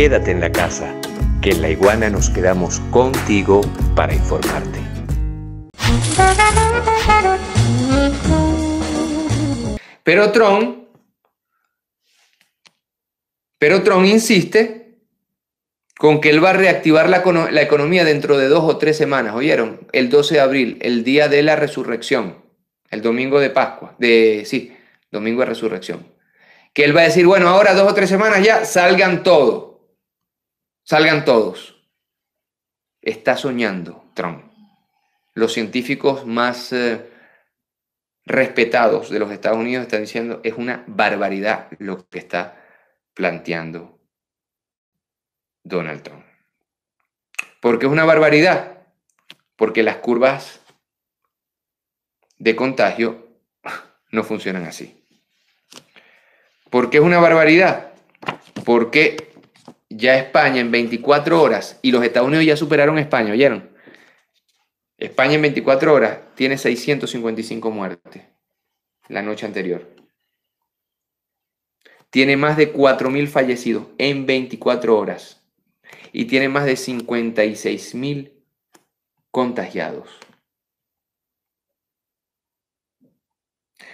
quédate en la casa, que en la iguana nos quedamos contigo para informarte. Pero Tron, pero Tron insiste con que él va a reactivar la, economía dentro de dos o tres semanas, ¿oyeron? El 12 de abril, el día de la resurrección, el domingo de Pascua, de, sí, domingo de resurrección. Que él va a decir, bueno, ahora dos o tres semanas ya, salgan todo. Salgan todos. Está soñando Trump. Los científicos más eh, respetados de los Estados Unidos están diciendo es una barbaridad lo que está planteando Donald Trump. Porque es una barbaridad, porque las curvas de contagio no funcionan así. Porque es una barbaridad, porque ya España en 24 horas, y los Estados Unidos ya superaron a España, ¿oyeron? España en 24 horas tiene 655 muertes la noche anterior. Tiene más de 4.000 fallecidos en 24 horas y tiene más de 56.000 contagiados.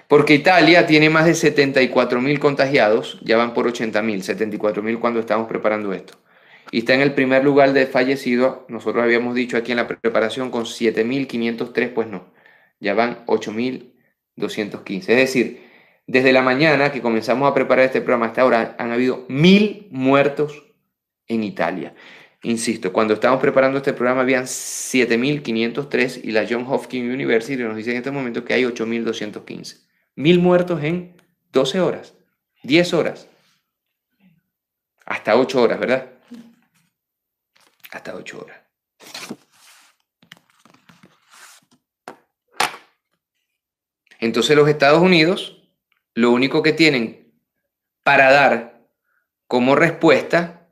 Porque Italia tiene más de 74 mil contagiados, ya van por 80 mil, 74 mil cuando estamos preparando esto. Y está en el primer lugar de fallecidos, nosotros habíamos dicho aquí en la preparación con 7.503, pues no, ya van 8.215. Es decir, desde la mañana que comenzamos a preparar este programa hasta ahora han habido mil muertos en Italia. Insisto, cuando estábamos preparando este programa habían 7.503 y la John Hopkins University nos dice en este momento que hay 8.215 mil muertos en 12 horas, 10 horas, hasta 8 horas, ¿verdad? Hasta 8 horas. Entonces los Estados Unidos lo único que tienen para dar como respuesta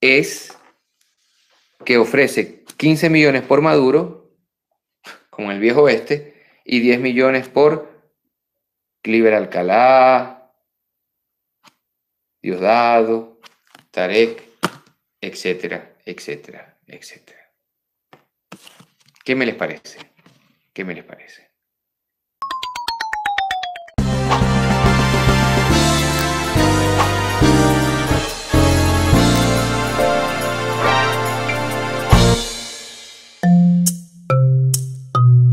es que ofrece 15 millones por Maduro con el viejo este y 10 millones por Cliver Alcalá, Diosdado, Tarek, etcétera, etcétera, etcétera. ¿Qué me les parece? ¿Qué me les parece?